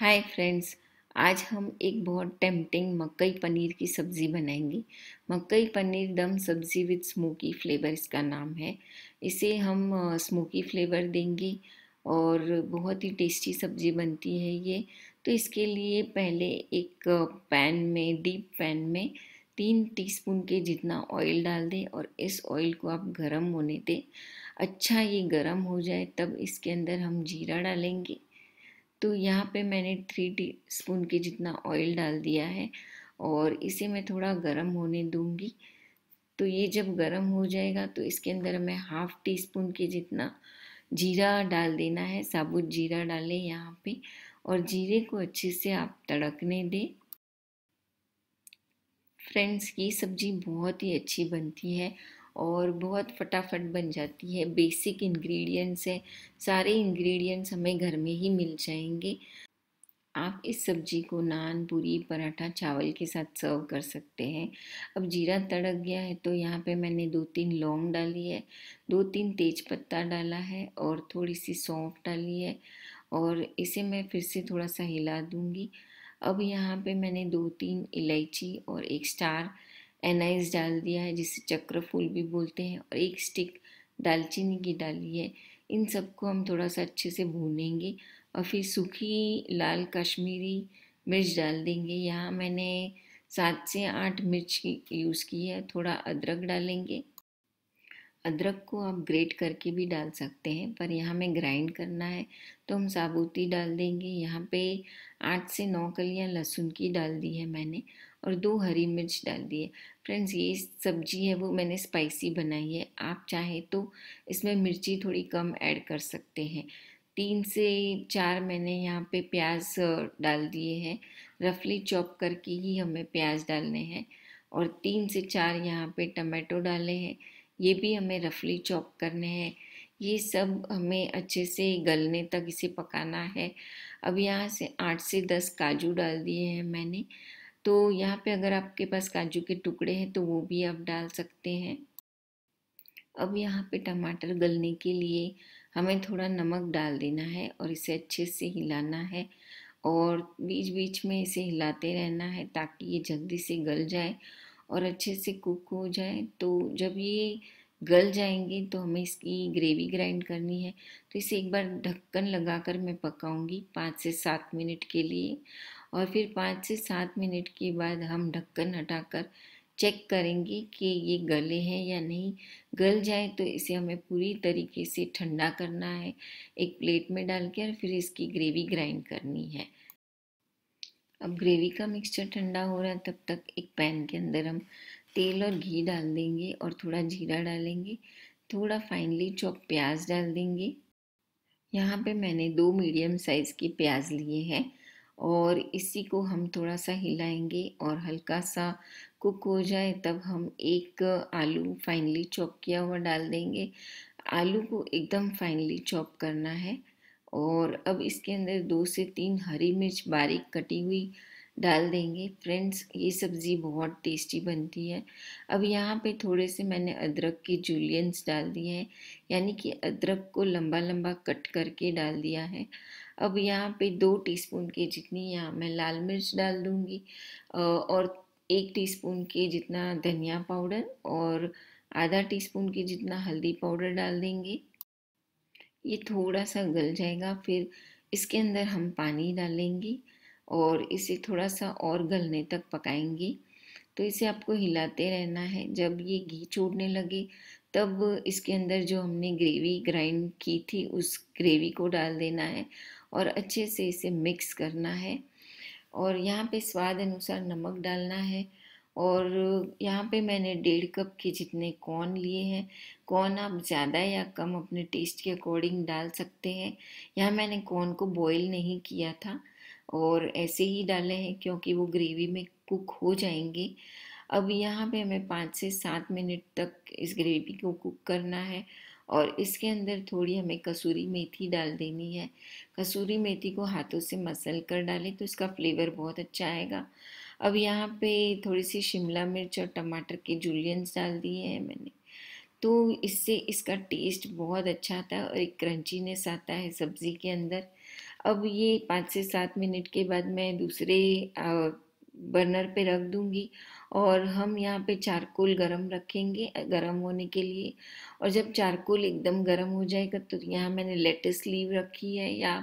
hi friends आज हम एक बहुत टेम्पटिंग मकई पनीर की सब्ज़ी बनाएंगे मकई पनीर दम सब्ज़ी विद स्मोकी फ्लेवर इसका नाम है इसे हम स्मोकी फ्लेवर देंगे और बहुत ही टेस्टी सब्ज़ी बनती है ये तो इसके लिए पहले एक पैन में डीप पैन में तीन टीस्पून के जितना ऑयल डाल दें और इस ऑयल को आप गर्म होने दें अच्छा ये गर्म हो जाए तब इसके अंदर हम जीरा डालेंगे तो यहाँ पे मैंने थ्री टी स्पून के जितना ऑयल डाल दिया है और इसे मैं थोड़ा गर्म होने दूँगी तो ये जब गर्म हो जाएगा तो इसके अंदर मैं हाफ़ टी स्पून के जितना जीरा डाल देना है साबुत जीरा डालें यहाँ पे और जीरे को अच्छे से आप तड़कने दें फ्रेंड्स ये सब्ज़ी बहुत ही अच्छी बनती है और बहुत फटाफट बन जाती है बेसिक इंग्रेडिएंट्स हैं सारे इंग्रेडिएंट्स हमें घर में ही मिल जाएंगे आप इस सब्जी को नान पूरी पराठा चावल के साथ सर्व कर सकते हैं अब जीरा तड़क गया है तो यहाँ पे मैंने दो तीन लौंग डाली है दो तीन तेज पत्ता डाला है और थोड़ी सी सौंफ डाली है और इसे मैं फिर से थोड़ा सा हिला दूँगी अब यहाँ पे मैंने दो तीन इलायची और एक स्टार एनाइस डाल दिया है जिसे चक्र फूल भी बोलते हैं और एक स्टिक दालचीनी की डाली है इन सबको हम थोड़ा सा अच्छे से भूनेंगे और फिर सूखी लाल कश्मीरी मिर्च डाल देंगे यहाँ मैंने सात से आठ मिर्च यूज़ की है थोड़ा अदरक डालेंगे अदरक को आप ग्रेट करके भी डाल सकते हैं पर यहाँ में ग्राइंड करना है तो हम साबुती डाल देंगे यहाँ पे आठ से नौ कलियाँ लहसुन की डाल दी है मैंने और दो हरी मिर्च डाल दिए फ्रेंड्स ये सब्जी है वो मैंने स्पाइसी बनाई है आप चाहे तो इसमें मिर्ची थोड़ी कम ऐड कर सकते हैं तीन से चार मैंने यहाँ पे प्याज डाल दिए हैं रफली चॉप करके ही हमें प्याज डालने हैं और तीन से चार यहाँ पे टमाटो डाले हैं ये भी हमें रफली चॉप करने हैं ये सब हमें अच्छे से गलने तक इसे पकाना है अब यहाँ से आठ से दस काजू डाल दिए हैं मैंने तो यहाँ पे अगर आपके पास काजू के टुकड़े हैं तो वो भी आप डाल सकते हैं अब यहाँ पे टमाटर गलने के लिए हमें थोड़ा नमक डाल देना है और इसे अच्छे से हिलाना है और बीच बीच में इसे हिलाते रहना है ताकि ये जल्दी से गल जाए और अच्छे से कुक हो जाए तो जब ये गल जाएंगे तो हमें इसकी ग्रेवी ग्राइंड करनी है तो इसे एक बार ढक्कन लगाकर मैं पकाऊंगी पाँच से सात मिनट के लिए और फिर पाँच से सात मिनट के बाद हम ढक्कन हटाकर चेक करेंगे कि ये गले हैं या नहीं गल जाए तो इसे हमें पूरी तरीके से ठंडा करना है एक प्लेट में डाल के और फिर इसकी ग्रेवी ग्राइंड करनी है अब ग्रेवी का मिक्सचर ठंडा हो रहा है तब तक एक पैन के अंदर हम तेल और घी डाल देंगे और थोड़ा जीरा डालेंगे थोड़ा फाइनली चॉप प्याज डाल देंगे यहाँ पे मैंने दो मीडियम साइज़ के प्याज लिए हैं और इसी को हम थोड़ा सा हिलाएंगे और हल्का सा कुक हो जाए तब हम एक आलू फाइनली चॉप किया हुआ डाल देंगे आलू को एकदम फाइनली चॉप करना है और अब इसके अंदर दो से तीन हरी मिर्च बारीक कटी हुई डाल देंगे फ्रेंड्स ये सब्ज़ी बहुत टेस्टी बनती है अब यहाँ पे थोड़े से मैंने अदरक के जूलियंस डाल दिए हैं यानी कि अदरक को लंबा लंबा कट करके डाल दिया है अब यहाँ पे दो टीस्पून के जितनी यहाँ मैं लाल मिर्च डाल दूँगी और एक टीस्पून के जितना धनिया पाउडर और आधा स्पून के जितना हल्दी पाउडर डाल देंगे ये थोड़ा सा गल जाएगा फिर इसके अंदर हम पानी डालेंगे और इसे थोड़ा सा और गलने तक पकाएंगे तो इसे आपको हिलाते रहना है जब ये घी छोड़ने लगे तब इसके अंदर जो हमने ग्रेवी ग्राइंड की थी उस ग्रेवी को डाल देना है और अच्छे से इसे मिक्स करना है और यहाँ पे स्वाद अनुसार नमक डालना है और यहाँ पे मैंने डेढ़ कप के जितने कॉर्न लिए हैं कॉर्न आप ज़्यादा या कम अपने टेस्ट के अकॉर्डिंग डाल सकते हैं यहाँ मैंने कॉर्न को बॉईल नहीं किया था और ऐसे ही डाले हैं क्योंकि वो ग्रेवी में कुक हो जाएंगे अब यहाँ पे हमें पाँच से सात मिनट तक इस ग्रेवी को कुक करना है और इसके अंदर थोड़ी हमें कसूरी मेथी डाल देनी है कसूरी मेथी को हाथों से मसल कर डालें तो इसका फ्लेवर बहुत अच्छा आएगा अब यहाँ पे थोड़ी सी शिमला मिर्च और टमाटर के जुलियंस डाल दिए हैं मैंने तो इससे इसका टेस्ट बहुत अच्छा आता है और एक क्रंचीनेस आता है सब्ज़ी के अंदर अब ये पाँच से सात मिनट के बाद मैं दूसरे बर्नर पे रख दूंगी और हम यहाँ पे चारकोल गरम रखेंगे गरम होने के लिए और जब चारकोल एकदम गरम हो जाएगा तो यहाँ मैंने लेटेस्ट लीव रखी है या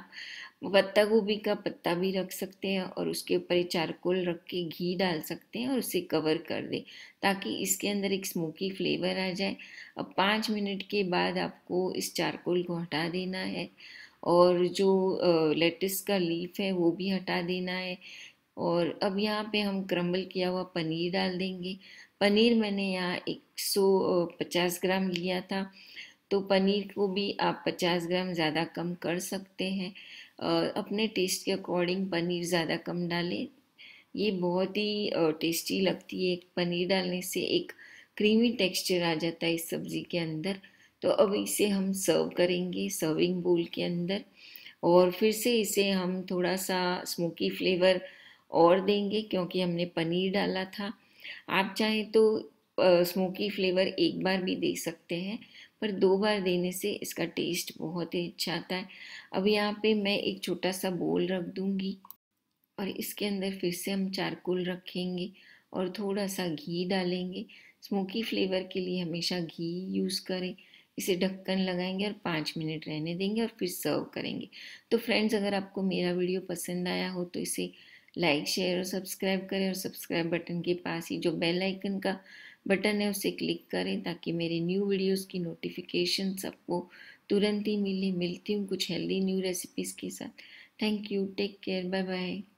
पत्ता गोभी का पत्ता भी रख सकते हैं और उसके ऊपर ये चारकोल रख के घी डाल सकते हैं और उसे कवर कर दें ताकि इसके अंदर एक स्मोकी फ्लेवर आ जाए अब पाँच मिनट के बाद आपको इस चारकोल को हटा देना है और जो लेटिस का लीफ है वो भी हटा देना है और अब यहाँ पे हम क्रम्बल किया हुआ पनीर डाल देंगे पनीर मैंने यहाँ 150 ग्राम लिया था तो पनीर को भी आप 50 ग्राम ज़्यादा कम कर सकते हैं अपने टेस्ट के अकॉर्डिंग पनीर ज़्यादा कम डालें ये बहुत ही टेस्टी लगती है पनीर डालने से एक क्रीमी टेक्सचर आ जाता है इस सब्ज़ी के अंदर तो अब इसे हम सर्व करेंगे सर्विंग बोल के अंदर और फिर से इसे हम थोड़ा सा स्मोकी फ्लेवर और देंगे क्योंकि हमने पनीर डाला था आप चाहें तो स्मोकी फ्लेवर एक बार भी दे सकते हैं पर दो बार देने से इसका टेस्ट बहुत ही अच्छा आता है अब यहाँ पे मैं एक छोटा सा बोल रख दूँगी और इसके अंदर फिर से हम चारकोल रखेंगे और थोड़ा सा घी डालेंगे स्मोकी फ्लेवर के लिए हमेशा घी यूज़ करें इसे ढक्कन लगाएंगे और पाँच मिनट रहने देंगे और फिर सर्व करेंगे तो फ्रेंड्स अगर आपको मेरा वीडियो पसंद आया हो तो इसे लाइक शेयर और सब्सक्राइब करें और सब्सक्राइब बटन के पास ही जो बेल आइकन का बटन है उसे क्लिक करें ताकि मेरे न्यू वीडियोस की नोटिफिकेशन सबको तुरंत ही मिले मिलती हूँ कुछ हेल्दी न्यू रेसिपीज़ के साथ thank you take care bye bye